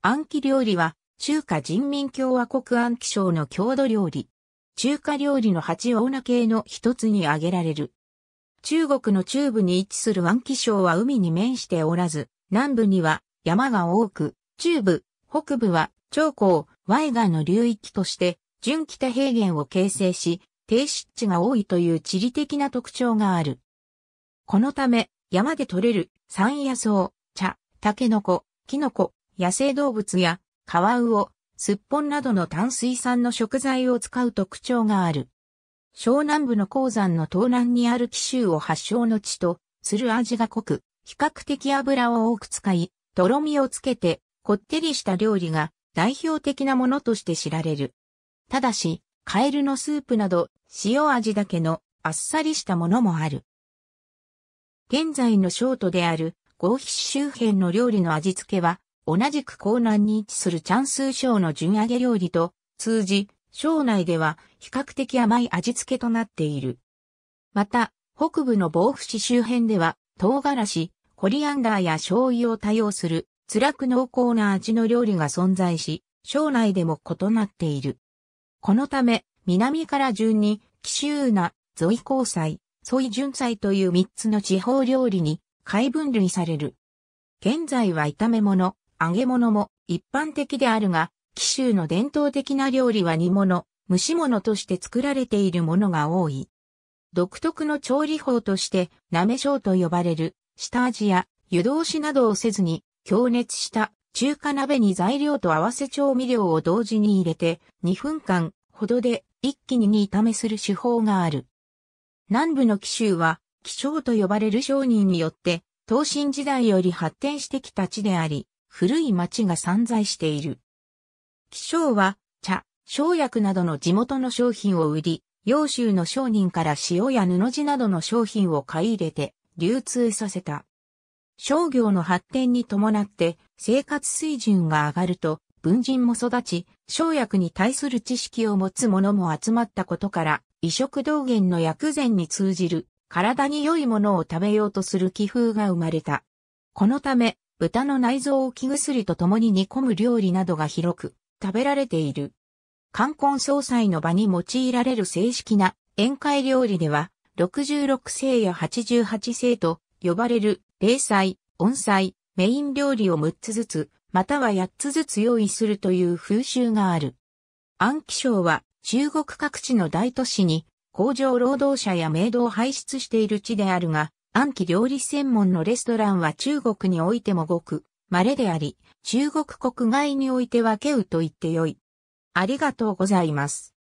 暗記料理は、中華人民共和国暗記省の郷土料理。中華料理の八オーナ系の一つに挙げられる。中国の中部に位置する安記省は海に面しておらず、南部には山が多く、中部、北部は長江、淮岸の流域として、純北平原を形成し、低湿地が多いという地理的な特徴がある。このため、山で採れる山野草、茶、タケノコ、キノコ、野生動物やカワウオ、すっぽんなどの淡水産の食材を使う特徴がある。湘南部の鉱山の東南にある紀州を発祥の地と、する味が濃く、比較的油を多く使い、とろみをつけて、こってりした料理が代表的なものとして知られる。ただし、カエルのスープなど、塩味だけのあっさりしたものもある。現在のショートである合皮周辺の料理の味付けは、同じく江南に位置するチャンスー省の順揚げ料理と通じ、省内では比較的甘い味付けとなっている。また、北部の防府市周辺では、唐辛子、コリアンダーや醤油を多用する、辛く濃厚な味の料理が存在し、省内でも異なっている。このため、南から順に、奇襲な、ゾイサイ、ソイ純菜という3つの地方料理に、海分類される。現在は炒め物、揚げ物も一般的であるが、紀州の伝統的な料理は煮物、蒸し物として作られているものが多い。独特の調理法として、なめしょうと呼ばれる、下味や湯通しなどをせずに、強熱した中華鍋に材料と合わせ調味料を同時に入れて、2分間ほどで一気に煮炒めする手法がある。南部の紀州は、紀州と呼ばれる商人によって、東新時代より発展してきた地であり、古い町が散在している。気象は、茶、生薬などの地元の商品を売り、揚州の商人から塩や布地などの商品を買い入れて流通させた。商業の発展に伴って生活水準が上がると文人も育ち、生薬に対する知識を持つ者も集まったことから、異食道源の薬膳に通じる体に良いものを食べようとする気風が生まれた。このため、豚の内臓を木薬と共に煮込む料理などが広く食べられている。冠婚葬祭の場に用いられる正式な宴会料理では、66世や88世と呼ばれる例祭、温祭、メイン料理を6つずつ、または8つずつ用意するという風習がある。安徽省は中国各地の大都市に工場労働者や名土を排出している地であるが、暗記料理専門のレストランは中国においてもごく、稀であり、中国国外においてはけうと言ってよい。ありがとうございます。